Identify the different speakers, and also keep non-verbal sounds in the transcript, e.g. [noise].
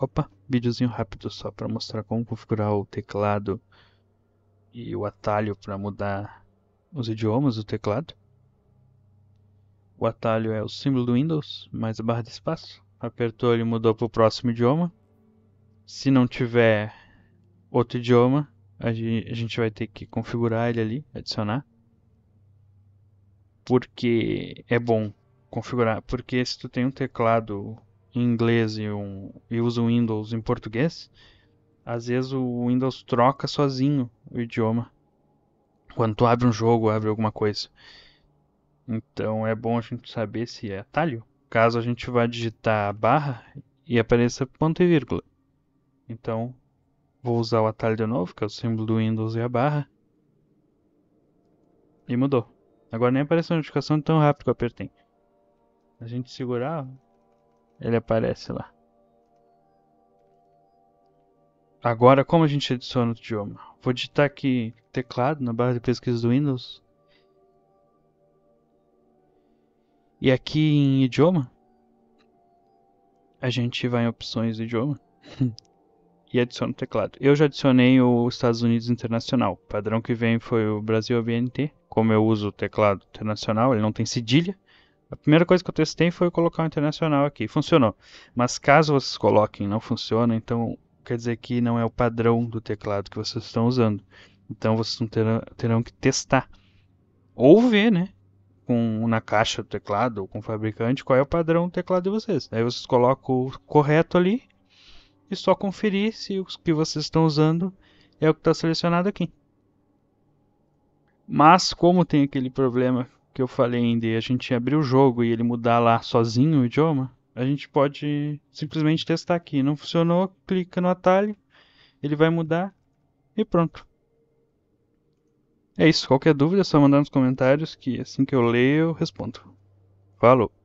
Speaker 1: Opa, videozinho rápido só para mostrar como configurar o teclado e o atalho para mudar os idiomas do teclado. O atalho é o símbolo do Windows mais a barra de espaço. Apertou ele mudou para o próximo idioma. Se não tiver outro idioma, a gente vai ter que configurar ele ali, adicionar. Porque é bom configurar, porque se tu tem um teclado em inglês e, um, e usa o Windows em português, às vezes o Windows troca sozinho o idioma. Quando tu abre um jogo, abre alguma coisa. Então é bom a gente saber se é atalho. Caso a gente vá digitar barra e apareça ponto e vírgula. Então vou usar o atalho de novo, que é o símbolo do Windows e a barra. E mudou. Agora nem apareceu a notificação tão rápido que eu apertei. A gente segurar, ele aparece lá. Agora, como a gente adiciona o idioma? Vou digitar aqui teclado na barra de pesquisa do Windows. E aqui em idioma, a gente vai em opções de idioma [laughs] e adiciona o teclado. Eu já adicionei o Estados Unidos Internacional. O padrão que vem foi o Brasil ABNT. Como eu uso o teclado internacional, ele não tem cedilha. A primeira coisa que eu testei foi colocar o internacional aqui. Funcionou. Mas caso vocês coloquem e não funciona, então quer dizer que não é o padrão do teclado que vocês estão usando. Então vocês terão, terão que testar. Ou ver, né? Com, na caixa do teclado ou com o fabricante qual é o padrão do teclado de vocês. Aí vocês colocam o correto ali e só conferir se o que vocês estão usando é o que está selecionado aqui. Mas como tem aquele problema que eu falei em D, a gente abrir o jogo e ele mudar lá sozinho o idioma, a gente pode simplesmente testar aqui. Não funcionou, clica no atalho, ele vai mudar e pronto. É isso. Qualquer dúvida é só mandar nos comentários que assim que eu leio eu respondo. Falou!